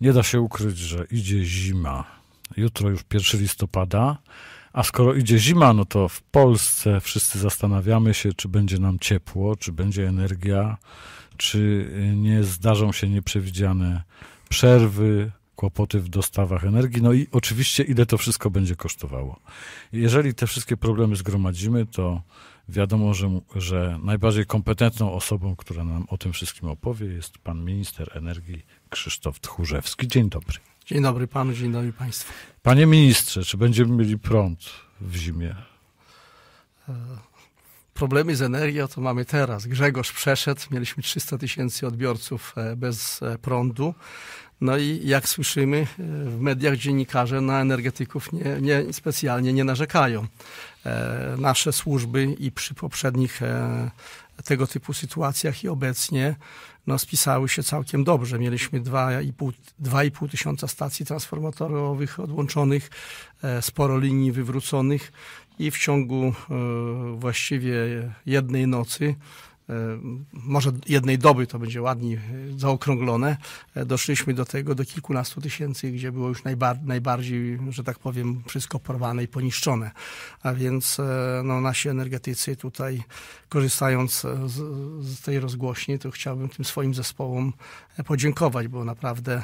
Nie da się ukryć, że idzie zima. Jutro już 1 listopada, a skoro idzie zima, no to w Polsce wszyscy zastanawiamy się, czy będzie nam ciepło, czy będzie energia, czy y, nie zdarzą się nieprzewidziane przerwy, kłopoty w dostawach energii, no i oczywiście ile to wszystko będzie kosztowało. Jeżeli te wszystkie problemy zgromadzimy, to wiadomo, że, że najbardziej kompetentną osobą, która nam o tym wszystkim opowie, jest pan minister energii Krzysztof Tchórzewski. Dzień dobry. Dzień dobry panu, dzień dobry państwu. Panie ministrze, czy będziemy mieli prąd w zimie? E, problemy z energią to mamy teraz. Grzegorz przeszedł, mieliśmy 300 tysięcy odbiorców e, bez e, prądu. No i jak słyszymy w mediach dziennikarze na energetyków nie, nie specjalnie nie narzekają. Nasze służby i przy poprzednich tego typu sytuacjach i obecnie no, spisały się całkiem dobrze. Mieliśmy 2,5 tysiąca stacji transformatorowych odłączonych, e, sporo linii wywróconych i w ciągu e, właściwie jednej nocy E, może jednej doby, to będzie ładnie e, zaokrąglone, e, doszliśmy do tego, do kilkunastu tysięcy, gdzie było już najbar najbardziej, że tak powiem, wszystko porwane i poniszczone. A więc no, nasi energetycy tutaj, korzystając z, z tej rozgłośni, to chciałbym tym swoim zespołom podziękować, bo naprawdę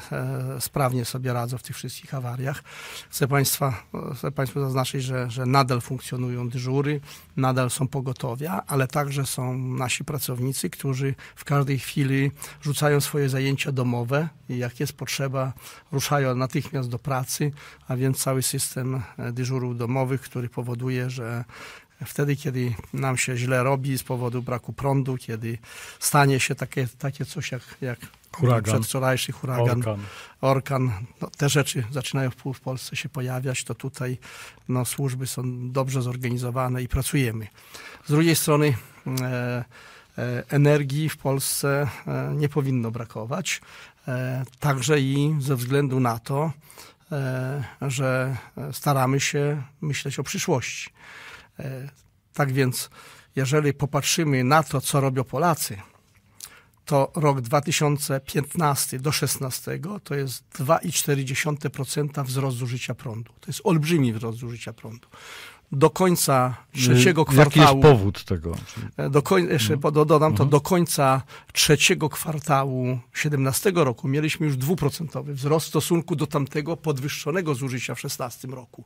sprawnie sobie radzą w tych wszystkich awariach. Chcę Państwa, chcę Państwu zaznaczyć, że, że nadal funkcjonują dyżury, nadal są pogotowia, ale także są nasi pracownicy, pracownicy, którzy w każdej chwili rzucają swoje zajęcia domowe i jak jest potrzeba, ruszają natychmiast do pracy, a więc cały system e, dyżurów domowych, który powoduje, że Wtedy, kiedy nam się źle robi z powodu braku prądu, kiedy stanie się takie, takie coś jak, jak huragan. przedwczorajszy huragan, orkan, orkan no, te rzeczy zaczynają w Polsce się pojawiać, to tutaj no, służby są dobrze zorganizowane i pracujemy. Z drugiej strony e, E, energii w Polsce e, nie powinno brakować. E, także i ze względu na to, że staramy się myśleć o przyszłości. Tak więc, jeżeli popatrzymy na to, co robią Polacy, to rok 2015 do 16 to jest 2,4% wzrostu życia prądu. To jest olbrzymi wzrost zużycia prądu do końca trzeciego kwartału. Jaki jest powód tego? Do koń, jeszcze dodam to, do końca trzeciego kwartału 2017 roku mieliśmy już dwuprocentowy wzrost w stosunku do tamtego podwyższonego zużycia w 2016 roku.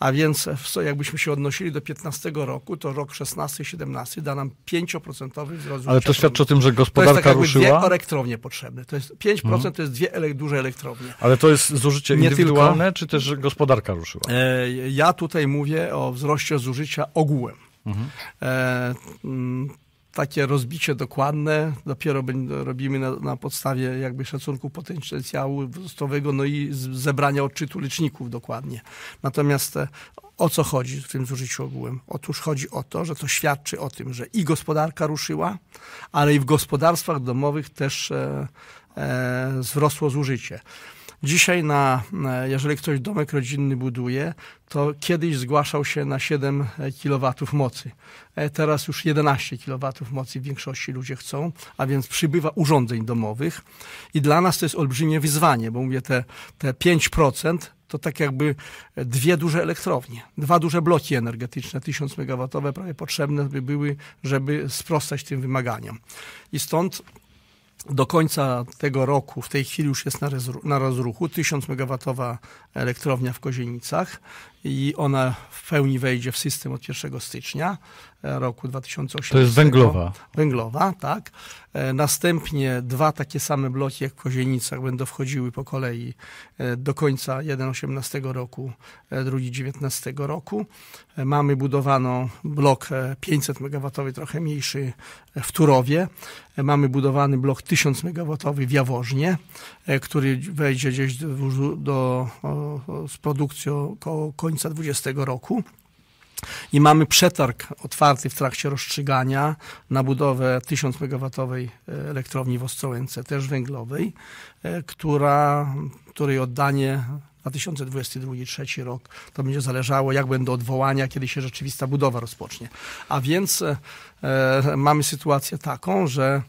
A więc jakbyśmy się odnosili do 2015 roku, to rok 16 i 17 da nam 5% wzrost Ale to świadczy o tym, że gospodarka ruszyła. to jest tak dwie elektrownie potrzebne. To jest 5% mhm. to jest dwie ele duże elektrownie. Ale to jest zużycie Nie tylko, czy też gospodarka ruszyła? E, ja tutaj mówię o wzroście zużycia ogółem. Mhm. E, mm, takie rozbicie dokładne dopiero robimy na, na, podstawie jakby szacunku potencjału wzrostowego, no i zebrania odczytu liczników dokładnie. Natomiast e, o co chodzi w tym zużyciu ogółem? Otóż chodzi o to, że to świadczy o tym, że i gospodarka ruszyła, ale i w gospodarstwach domowych też e, e, wzrosło zużycie. Dzisiaj na, e, jeżeli ktoś domek rodzinny buduje, to kiedyś zgłaszał się na 7 kW mocy. E, teraz już 11 kW mocy w większości ludzie chcą, a więc przybywa urządzeń domowych i dla nas to jest olbrzymie wyzwanie, bo mówię te, te 5% to tak jakby dwie duże elektrownie, dwa duże bloki energetyczne, 1000 MW prawie potrzebne by były, żeby sprostać tym wymaganiom. I stąd do końca tego roku, w tej chwili już jest na, rozruchu, 1000 MW elektrownia w Kozienicach i ona w pełni wejdzie w system od 1 stycznia e, roku 2018. To jest węglowa. Węglowa, tak. E, następnie dwa takie same bloki jak w Kozienicach będą wchodziły po kolei e, do końca 1.18 roku, 2.19 19 roku. Mamy budowaną blok 500 MW, trochę mniejszy w Turowie. Mamy budowany blok 1000 MW w Jaworznie, który wejdzie gdzieś do, do, z produkcją koło końca 2020 roku. I mamy przetarg otwarty w trakcie rozstrzygania na budowę 1000 MW e, elektrowni w Ostrołęce, też węglowej, e, która, której oddanie 2022-2023 rok to będzie zależało, jak będą odwołania, kiedy się rzeczywista budowa rozpocznie. A więc e, e mamy sytuację taką, że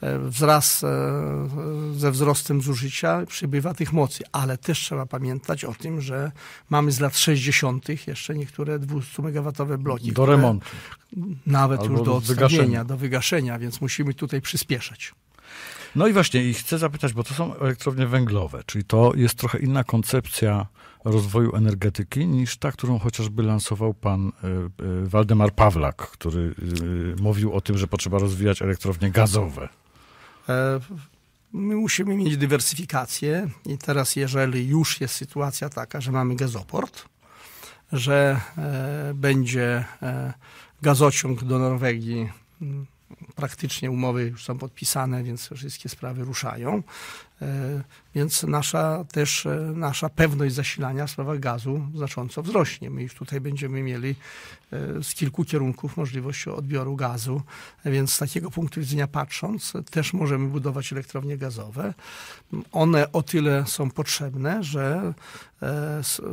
E, wraz e, ze wzrostem zużycia przybywa tych mocy, ale też trzeba pamiętać o tym, że mamy z lat 60. jeszcze niektóre 200-megawatowe bloki. Do remontu. Nawet Albo już do odstawienia, do wygaszenia, więc musimy tutaj przyspieszać. No i właśnie, i chcę zapytać, bo to są elektrownie węglowe, czyli to jest trochę inna koncepcja rozwoju energetyki niż ta, którą chociażby lansował pan e, Waldemar Pawlak, który mówił o tym, że potrzeba rozwijać elektrownie gazowe. E, my musimy mieć dywersyfikację i teraz jeżeli już jest sytuacja taka, że mamy gazoport, że e, będzie e, gazociąg do Norwegii praktycznie umowy już są podpisane, więc wszystkie sprawy ruszają. E, więc nasza też e, nasza pewność zasilania w sprawach gazu znacząco wzrośnie. My już tutaj będziemy mieli e, z kilku kierunków możliwość odbioru gazu, więc z takiego punktu widzenia patrząc, też możemy budować elektrownie gazowe. One o tyle są potrzebne, że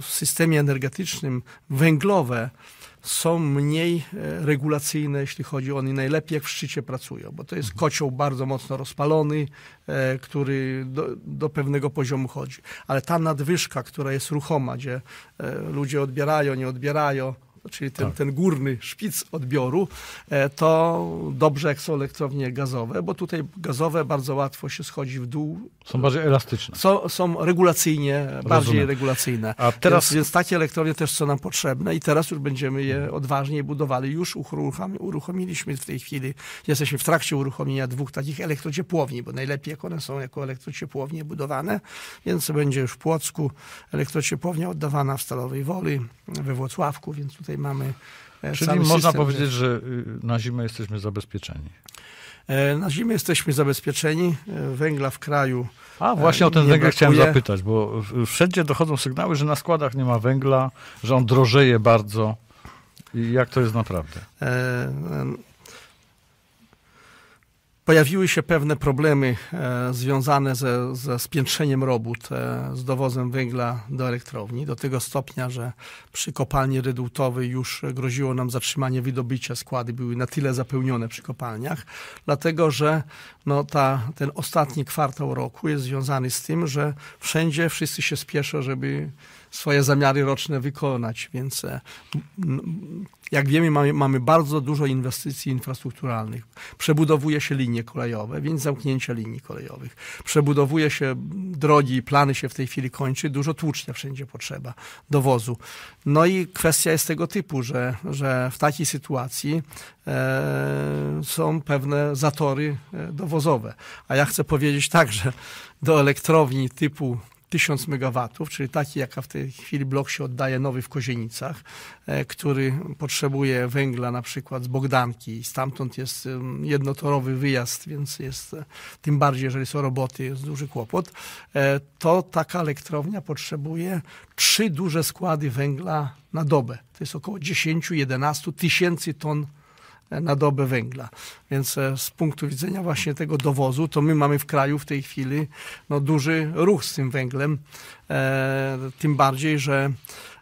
w systemie energetycznym węglowe są mniej regulacyjne, jeśli chodzi o oni najlepiej jak w szczycie pracują, bo to jest mhm. kocioł bardzo mocno rozpalony, E, który do, do, pewnego poziomu chodzi. Ale ta nadwyżka, która jest ruchoma, gdzie e, ludzie odbierają, nie odbierają, czyli ten, tak. ten górny szpic odbioru, e, to dobrze jak są elektrownie gazowe, bo tutaj gazowe bardzo łatwo się schodzi w dół. Są bardziej elastyczne. Są, są regulacyjnie, Rozumiem. bardziej regulacyjne. A teraz... Więc, więc, takie elektrownie też są nam potrzebne i teraz już będziemy je odważnie budowali. Już uruchomiliśmy w tej chwili, jesteśmy w trakcie uruchomienia dwóch takich elektrociepłowni, bo najlepiej jak one są jako elektrociepłownie budowane, więc będzie już w Płocku elektrociepłownia oddawana w Stalowej Woli, we Włocławku, więc tutaj Tutaj mamy. E, Czyli można system, powiedzieć, że y, na zimę jesteśmy zabezpieczeni. E, na zimę jesteśmy zabezpieczeni, e, węgla w kraju. A właśnie o ten węgiel chciałem zapytać, bo wszędzie dochodzą sygnały, że na składach nie ma węgla, że on drożeje bardzo. I jak to jest naprawdę? Pojawiły się pewne problemy e, związane ze, ze spiętrzeniem robót z dowozem węgla do elektrowni, do tego stopnia, że przy kopalni redultowej już groziło nam zatrzymanie wydobycia, składy były na tyle zapełnione przy kopalniach, dlatego że no, ta, ten ostatni kwartał roku jest związany z tym, że wszędzie wszyscy się spieszą, żeby swoje zamiary roczne wykonać, więc e, jak wiemy, mamy, mamy, bardzo dużo inwestycji infrastrukturalnych. Przebudowuje się linie kolejowe, więc zamknięcie linii kolejowych. Przebudowuje się drogi, plany się w tej chwili kończy, dużo tłucznia wszędzie potrzeba, dowozu. No i kwestia jest tego typu, że, że w takiej sytuacji e, są pewne zatory e, dowozowe. A ja chcę powiedzieć tak, że do elektrowni typu 1000 MW, czyli taki, jaka w tej chwili blok się oddaje nowy w Kozienicach, e, który potrzebuje węgla na przykład z Bogdanki. Stamtąd jest jednotorowy wyjazd, więc jest e, tym bardziej, jeżeli są roboty, jest duży kłopot. E, to taka elektrownia potrzebuje trzy duże składy węgla na dobę. To jest około 10-11 tysięcy ton na dobę węgla. Więc e, z punktu widzenia właśnie tego dowozu, to my mamy w kraju w tej chwili no, duży ruch z tym węglem. E, tym bardziej, że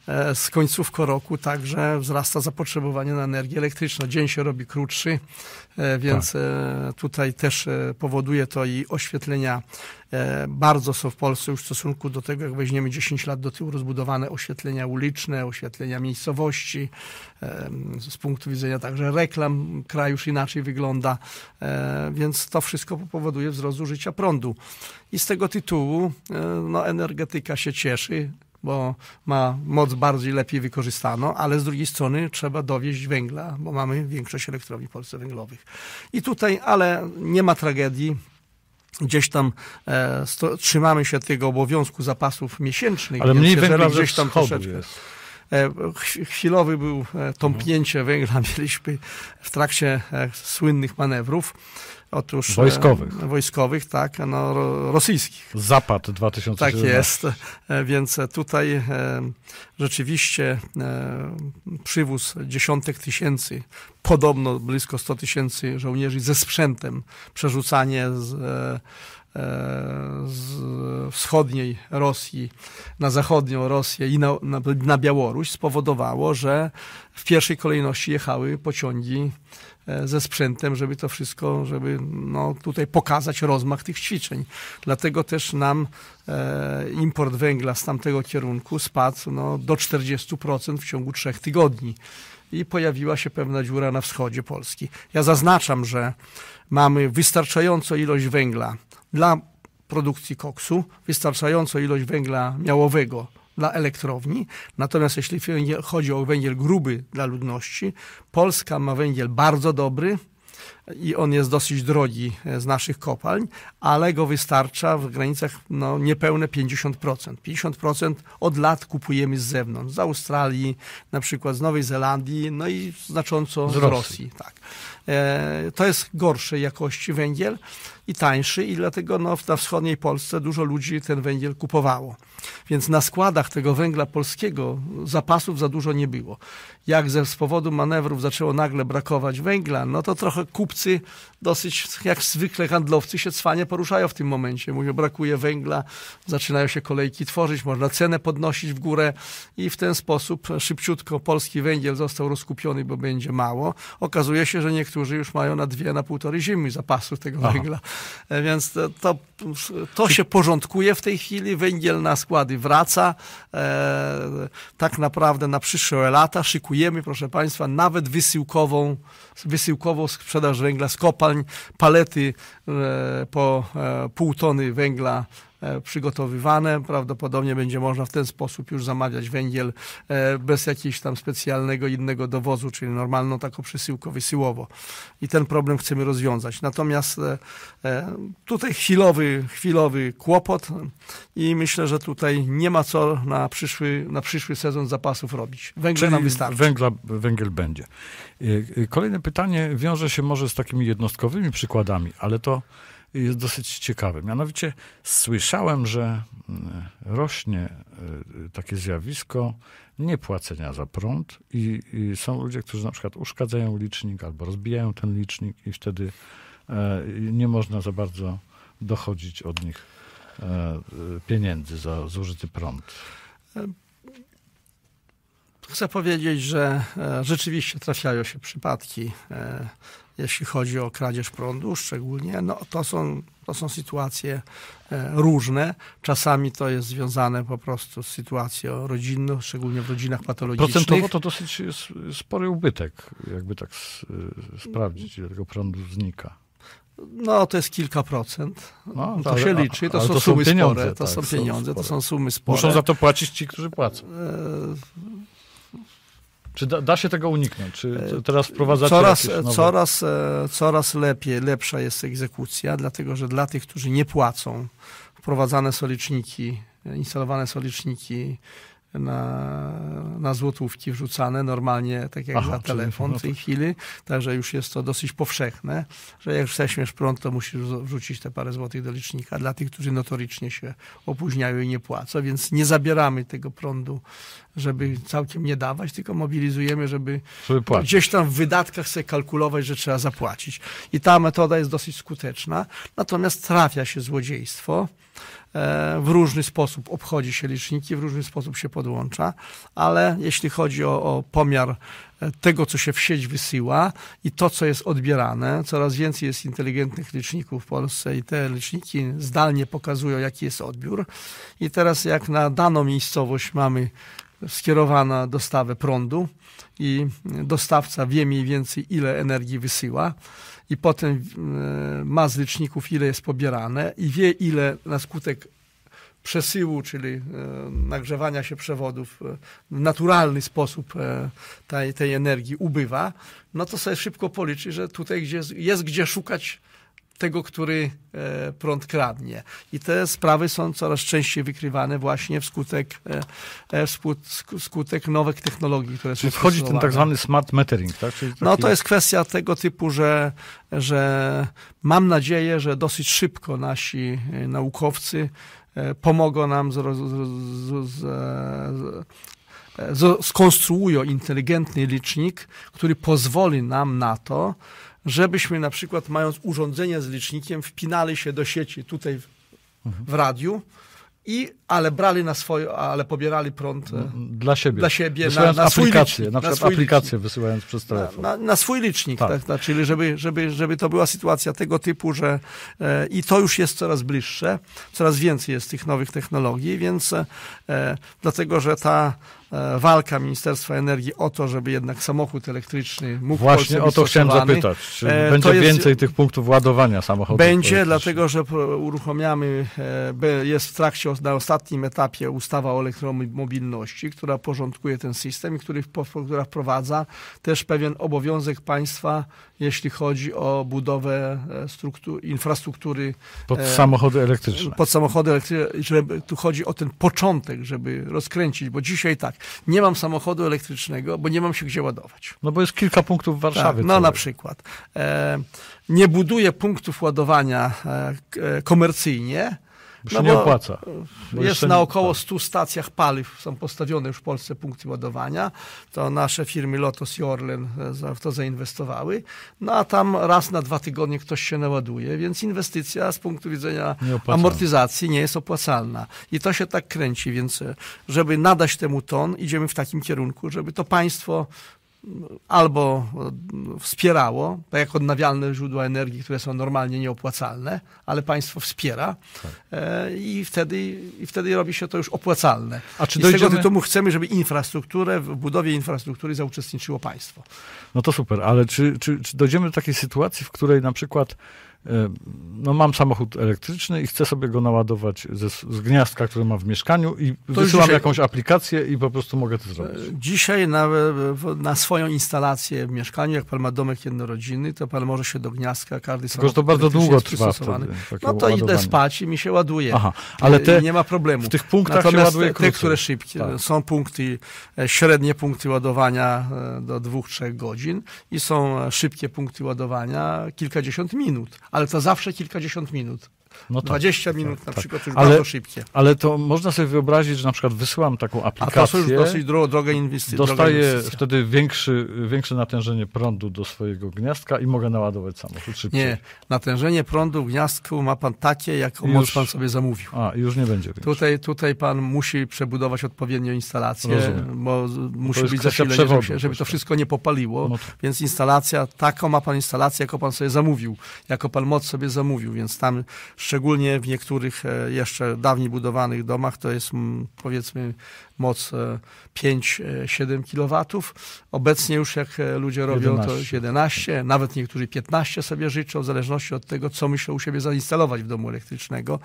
E, z końcówką roku także wzrasta zapotrzebowanie na energię elektryczną. Dzień się robi krótszy, e, więc tak. E, tutaj też powoduje to i oświetlenia bardzo są w Polsce już w stosunku do tego, jak weźmiemy 10 lat do tyłu, rozbudowane oświetlenia uliczne, oświetlenia miejscowości. Z punktu widzenia także reklam kraj już inaczej wygląda, więc to wszystko powoduje wzrost zużycia prądu. I z tego tytułu no, energetyka się cieszy bo ma moc bardziej lepiej wykorzystaną, ale z drugiej strony trzeba dowieść węgla, bo mamy większość elektrowni w Polsce węglowych. I tutaj, ale nie ma tragedii gdzieś tam e, sto, trzymamy się tego obowiązku zapasów miesięcznych. Ale mniej węgla gdzieś tam troszeczkę. Jest. E, chwilowy był e, tąpnięcie no. węgla, mieliśmy w trakcie e, słynnych manewrów Otóż, e, wojskowych. wojskowych, tak, no, rosyjskich. Zapad 2017. Tak jest, e, więc tutaj e, rzeczywiście przywóz dziesiątek tysięcy, podobno blisko 100 tysięcy żołnierzy ze sprzętem, przerzucanie z z wschodniej Rosji na zachodnią Rosję i na, na, na Białoruś spowodowało, że w pierwszej kolejności jechały pociągi e, ze sprzętem, żeby to wszystko, żeby no, tutaj pokazać rozmach tych ćwiczeń. Dlatego też nam e, import węgla z tamtego kierunku spadł no, do 40% w ciągu trzech tygodni i pojawiła się pewna dziura na wschodzie Polski. Ja zaznaczam, że mamy wystarczającą ilość węgla dla produkcji koksu, wystarczającą ilość węgla miałowego dla elektrowni. Natomiast jeśli chodzi o węgiel gruby dla ludności, Polska ma węgiel bardzo dobry, i on jest dosyć drogi e, z naszych kopalń, ale go wystarcza w granicach no, niepełne 50%. 50% od lat kupujemy z zewnątrz, z Australii, na przykład z Nowej Zelandii, no i znacząco z Rosji. Rosji tak. E, to jest gorszej jakości węgiel i tańszy i dlatego no, na wschodniej Polsce dużo ludzi ten węgiel kupowało. Więc na składach tego węgla polskiego zapasów za dużo nie było. Jak ze, z powodu manewrów zaczęło nagle brakować węgla, no to trochę kup kupcy dosyć, jak zwykle handlowcy się cwanie poruszają w tym momencie. Mówią, brakuje węgla, zaczynają się kolejki tworzyć, można cenę podnosić w górę i w ten sposób szybciutko polski węgiel został rozkupiony, bo będzie mało. Okazuje się, że niektórzy już mają na dwie, na półtorej zimy zapasu tego Aha. węgla. E, więc to, to, to, się porządkuje w tej chwili, węgiel na składy wraca. E, tak naprawdę na przyszłe lata szykujemy, proszę Państwa, nawet wysyłkową, wysyłkową sprzedaż węgla z kopalń, palety e, po e, pół tony węgla E, przygotowywane. Prawdopodobnie będzie można w ten sposób już zamawiać węgiel e, bez jakiegoś tam specjalnego innego dowozu, czyli normalną taką przesyłkę wysyłowo. I ten problem chcemy rozwiązać. Natomiast e, tutaj chwilowy, chwilowy kłopot i myślę, że tutaj nie ma co na przyszły, na przyszły sezon zapasów robić. Węgla nam wystarczy. Węgla, węgiel będzie. Kolejne pytanie wiąże się może z takimi jednostkowymi przykładami, ale to jest dosyć ciekawy. Mianowicie słyszałem, że mm, rośnie e, takie zjawisko niepłacenia za prąd i, i są ludzie, którzy na przykład uszkadzają licznik albo rozbijają ten licznik i wtedy e, nie można za bardzo dochodzić od nich e, pieniędzy za zużyty prąd. Chcę powiedzieć, że rzeczywiście trafiają się przypadki jeśli chodzi o kradzież prądu szczególnie, no to są, to są sytuacje e, różne. Czasami to jest związane po prostu z sytuacją rodzinną, szczególnie w rodzinach patologicznych. Procentowo to dosyć spory ubytek, jakby tak e, sprawdzić, ile tego prądu znika. No, to jest kilka procent. No, to ale, się liczy, to są to sumy są spore. To tak, są pieniądze, to są sumy spore. Muszą za to płacić ci, którzy płacą. E, czy da, da, się tego uniknąć? Czy e, teraz wprowadzać coraz, e, nowe... coraz, e, coraz lepiej, lepsza jest egzekucja, dlatego że dla tych, którzy nie płacą, wprowadzane są liczniki, instalowane są liczniki na, na złotówki wrzucane normalnie, tak jak Aha, za telefon w tej no chwili. Także już jest to dosyć powszechne, że jak weźmiesz prąd, to musisz wrzucić te parę złotych do licznika dla tych, którzy notorycznie się opóźniają i nie płacą. Więc nie zabieramy tego prądu, żeby całkiem nie dawać, tylko mobilizujemy, żeby, żeby gdzieś tam w wydatkach sobie kalkulować, że trzeba zapłacić. I ta metoda jest dosyć skuteczna. Natomiast trafia się złodziejstwo. E, w różny sposób obchodzi się liczniki, w różny sposób się podłącza, ale jeśli chodzi o, o pomiar e, tego, co się w sieć wysyła i to, co jest odbierane. Coraz więcej jest inteligentnych liczników w Polsce i te liczniki zdalnie pokazują, jaki jest odbiór. I teraz jak na daną miejscowość mamy skierowana dostawę prądu i dostawca wie mniej więcej, ile energii wysyła i potem e, ma z liczników, ile jest pobierane i wie, ile na skutek przesyłu, czyli e, nagrzewania się przewodów e, w naturalny sposób tej, tej energii ubywa, no to sobie szybko policzy, że tutaj gdzie, jest gdzie szukać tego, który e, prąd kradnie. I te sprawy są coraz częściej wykrywane właśnie wskutek, e, e, wskutek nowych technologii, które Czyli wchodzi ten tak zwany smart metering, tak? No, taki... No to jest kwestia tego typu, że, że mam nadzieję, że dosyć szybko nasi naukowcy pomogą nam z, z, z, skonstruują inteligentny licznik, który pozwoli nam na to, żebyśmy na przykład mając urządzenie z licznikiem wpinali się do sieci tutaj w, w radiu i ale brali na swoje, ale pobierali prąd e, dla siebie, dla siebie wysyłając na, na aplikację, licznik, na przykład na aplikację wysyłając przez telefon. Na, na, na swój licznik, tak. tak. tak. czyli żeby, żeby, żeby to była sytuacja tego typu, że e, i to już jest coraz bliższe, coraz więcej jest tych nowych technologii, więc e, dlatego, że ta e, walka Ministerstwa Energii o to, żeby jednak samochód elektryczny mógł Właśnie Polsce o to chciałem zapytać. Czy e, będzie jest, więcej tych punktów ładowania samochodów? Będzie, dlatego że uruchamiamy, e, jest w trakcie, na ostatnim ostatnim etapie ustawa o elektromobilności, która porządkuje ten system i który, która wprowadza też pewien obowiązek państwa, jeśli chodzi o budowę e, struktur, infrastruktury pod e, samochody elektryczne. Pod samochody elektryczne. Tu chodzi o ten początek, żeby rozkręcić, bo dzisiaj tak, nie mam samochodu elektrycznego, bo nie mam się gdzie ładować. No bo jest kilka punktów w tak, Warszawie. Tak, no na przykład. E, nie buduje punktów ładowania e, komercyjnie, no nie opłaca. Jest na około 100 tak. stacjach paliw, są postawione już w Polsce punkty ładowania. To nasze firmy Lotus i Orlen e, w to zainwestowały. No a tam raz na dwa tygodnie ktoś się naładuje, więc inwestycja z punktu widzenia nie amortyzacji nie jest opłacalna. I to się tak kręci, więc e, żeby nadać temu ton, idziemy w takim kierunku, żeby to państwo albo e, wspierało, tak jak odnawialne źródła energii, które są normalnie nieopłacalne, ale państwo wspiera tak. E, i, wtedy, i wtedy robi się to już opłacalne. A czy I dojdziemy... z tego tytułu chcemy, żeby infrastrukturę, w budowie infrastruktury zauczestniczyło państwo. No to super, ale czy, czy, czy dojdziemy do takiej sytuacji, w której na przykład E, no mam samochód elektryczny i chcę sobie go naładować ze, z gniazdka, które mam w mieszkaniu i to wysyłam dzisiaj, jakąś aplikację i po prostu mogę to zrobić. E, dzisiaj na, na, swoją instalację w mieszkaniu, jak pan ma domek jednorodzinny, to pan może się do gniazdka każdy samochód Tylko to bardzo długo trwa wtedy, No to idę spać i mi się ładuje. Aha, ale e, te, nie ma problemu. W tych punktach Natomiast się ładuje te, które szybkie, tak. są punkty, średnie punkty ładowania do dwóch, trzech godzin i są szybkie punkty ładowania kilkadziesiąt minut ale to zawsze kilkadziesiąt minut no tak, 20 tak, minut tak, na przykład już ale, bardzo szybkie. Ale to można sobie wyobrazić, że na przykład wysyłam taką aplikację. A to są już dosyć dro, drogę inwestycje. Dostaję wtedy większy, większe natężenie prądu do swojego gniazdka i mogę naładować samochód szybciej. Nie, natężenie prądu w gniazdku ma pan takie, jaką moc pan sobie zamówił. A, już nie będzie Tutaj, tutaj pan musi przebudować odpowiednio instalację, Rozumiem. bo musi być zasilenie, żeby, się, żeby to wszystko nie popaliło. No to... Więc instalacja, taką ma pan instalację, jaką pan sobie zamówił, jako pan moc sobie zamówił, więc tam szczególnie w niektórych e, jeszcze dawniej budowanych domach, to jest powiedzmy moc 5-7 e, e, kW. Obecnie już jak ludzie robią 11. to już 11, nawet niektórzy 15 sobie życzą, w zależności od tego, co myślą u siebie zainstalować w domu elektrycznego.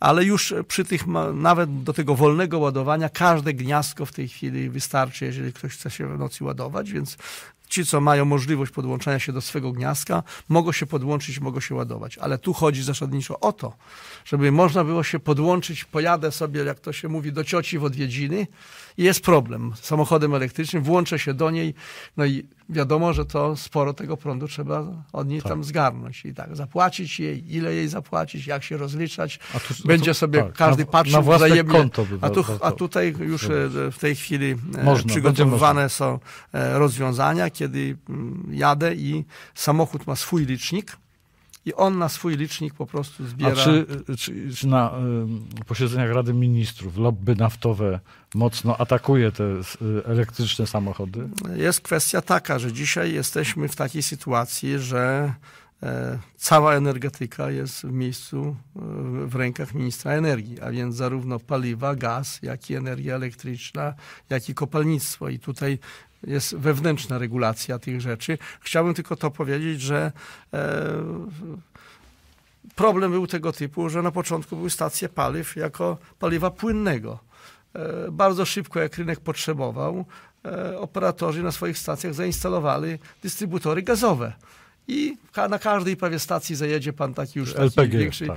Ale już przy tych, nawet do tego wolnego ładowania, każde gniazdko w tej chwili wystarczy, jeżeli ktoś chce się w nocy ładować, więc ci, co mają możliwość podłączania się do swego gniazda, mogą się podłączyć, mogą się ładować. Ale tu chodzi zasadniczo o to, żeby można było się podłączyć, pojadę sobie, jak to się mówi, do cioci w odwiedziny i jest problem. Samochodem elektrycznym włączę się do niej, no i wiadomo, że to sporo tego prądu trzeba od niej tak. tam zgarnąć i tak zapłacić jej, ile jej zapłacić, jak się rozliczać. Tu, Będzie sobie tak, każdy na, patrzył na wzajemnie. Konto by a, tu, a tutaj już e, w tej chwili e, można, przygotowywane są e, rozwiązania, kiedy mm, jadę i samochód ma swój licznik i on na swój licznik po prostu zbiera. A czy, czy, czy na y, posiedzeniach Rady Ministrów lobby naftowe mocno atakuje te y, elektryczne samochody? Jest kwestia taka, że dzisiaj jesteśmy w takiej sytuacji, że y, cała energetyka jest w miejscu, e, w rękach ministra energii, a więc zarówno paliwa, gaz, jak i energia elektryczna, jak i kopalnictwo. I tutaj jest wewnętrzna regulacja tych rzeczy. Chciałbym tylko to powiedzieć, że e, problem był tego typu, że na początku były stacje paliw jako paliwa płynnego. E, bardzo szybko, jak rynek potrzebował, e, operatorzy na swoich stacjach zainstalowali dystrybutory gazowe. I na każdej prawie stacji zajedzie pan taki już taki LPG, większy, tak.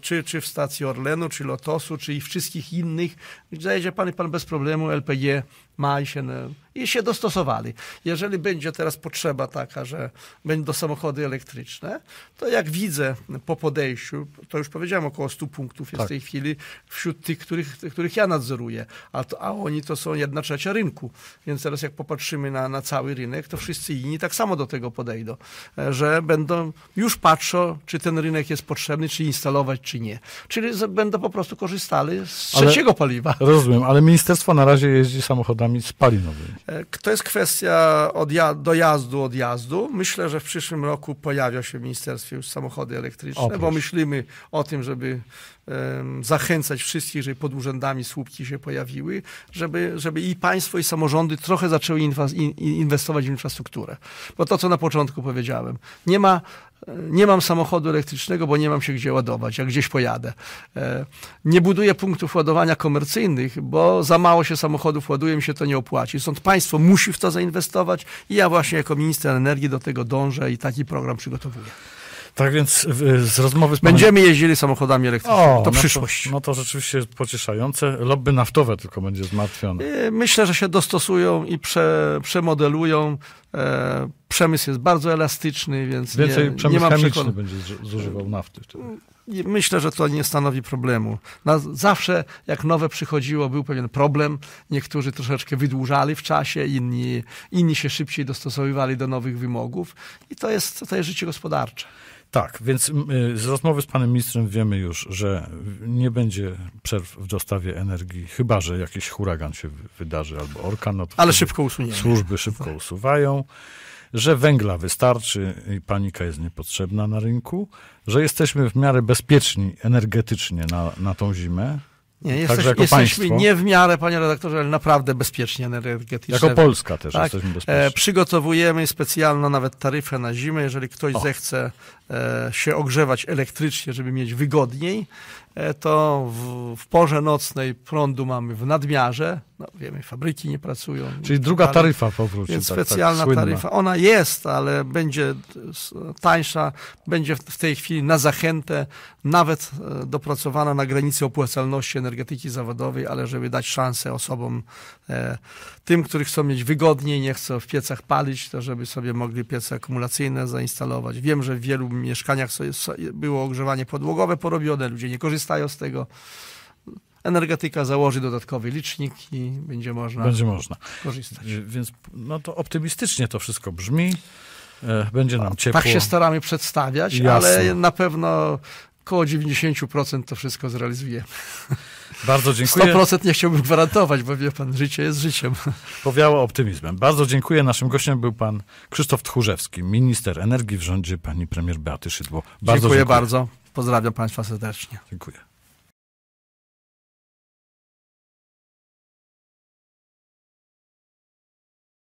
czy, czy w stacji Orlenu, czy Lotosu, czy i wszystkich innych. Zajedzie pan i pan bez problemu LPG Maiszyny e, i się dostosowali. Jeżeli będzie teraz potrzeba taka, że będą samochody elektryczne, to jak widzę po podejściu, to już powiedziałem, około 100 punktów jest tak. w tej chwili wśród tych, których, których ja nadzoruję, a, to, a oni to są jedna trzecia rynku. Więc teraz jak popatrzymy na, na cały rynek, to wszyscy inni tak samo do tego podejdą, e, że będą, już patrzą, czy ten rynek jest potrzebny, czy instalować, czy nie. Czyli będą po prostu korzystali z trzeciego ale, paliwa. Rozumiem, ale ministerstwo na razie jeździ samochodami samochodami spalinowymi? E, to jest kwestia odja dojazdu, odjazdu. Myślę, że w przyszłym roku pojawią się w ministerstwie już samochody elektryczne, Oprócz. bo myślimy o tym, żeby zachęcać wszystkich, żeby pod urzędami słupki się pojawiły, żeby, żeby i państwo, i samorządy trochę zaczęły inwestować w infrastrukturę. Bo to, co na początku powiedziałem, nie ma nie mam samochodu elektrycznego, bo nie mam się gdzie ładować, jak gdzieś pojadę. E, nie buduję punktów ładowania komercyjnych, bo za mało się samochodów ładuje, mi się to nie opłaci. Stąd państwo musi w to zainwestować i ja właśnie jako minister energii do tego dążę i taki program przygotowuję. Tak więc z rozmowy z panem... Będziemy jeździli samochodami elektrycznymi. O, to no przyszłość. To, no to rzeczywiście pocieszające. Lobby naftowe tylko będzie zmartwione. E, myślę, że się dostosują i prze, przemodelują. E, przemysł jest bardzo elastyczny, więc Więcej nie, przemysł nie ma chemiczny będzie zużywał nafty Myślę, że to nie stanowi problemu. Na, zawsze jak nowe przychodziło, był pewien problem. Niektórzy troszeczkę wydłużali w czasie, inni, inni się szybciej dostosowywali do nowych wymogów. I to jest, to jest życie gospodarcze. Tak, więc y, z rozmowy z panem ministrem wiemy już, że nie będzie przerw w dostawie energii, chyba że jakiś huragan się wydarzy albo orkan. No Ale szybko usuniemy. Służby szybko usuwają że węgla wystarczy i panika jest niepotrzebna na rynku, że jesteśmy w miarę bezpieczni energetycznie na, na tą zimę. Nie, jesteś, jesteśmy państwo, nie w miarę, panie redaktorze, ale naprawdę bezpiecznie energetycznie. Jako Polska też tak? jesteśmy e, bezpieczni. E, przygotowujemy specjalną nawet taryfę na zimę, jeżeli ktoś o. zechce E, się ogrzewać elektrycznie, żeby mieć wygodniej, e, to w, w, porze nocnej prądu mamy w nadmiarze. No, wiemy, fabryki nie pracują. Czyli tak druga taryfa powróci. Więc tak, tak specjalna tak, taryfa. Ona jest, ale będzie tańsza, będzie w tej chwili na zachętę, nawet e, dopracowana na granicy opłacalności energetyki zawodowej, ale żeby dać szansę osobom, tym, którzy chcą mieć wygodniej, nie chcą w piecach palić, to żeby sobie mogli piece akumulacyjne zainstalować. Wiem, że w wielu mieszkaniach było ogrzewanie podłogowe porobione, ludzie nie korzystają z tego. Energetyka założy dodatkowy licznik i będzie można, będzie można. korzystać. Więc no to optymistycznie to wszystko brzmi. E, będzie nam ciepło. Tak się staramy przedstawiać, Jasne. ale na pewno około 90% to wszystko zrealizujemy. Bardzo dziękuję. 100% nie chciałbym gwarantować, bo wie pan, życie jest życiem. Powiało optymizmem. Bardzo dziękuję. Naszym gościem był pan Krzysztof Tchórzewski, minister energii w rządzie pani premier Beaty Szydło. Bardzo dziękuję, dziękuję. bardzo. Pozdrawiam państwa serdecznie. Dziękuję.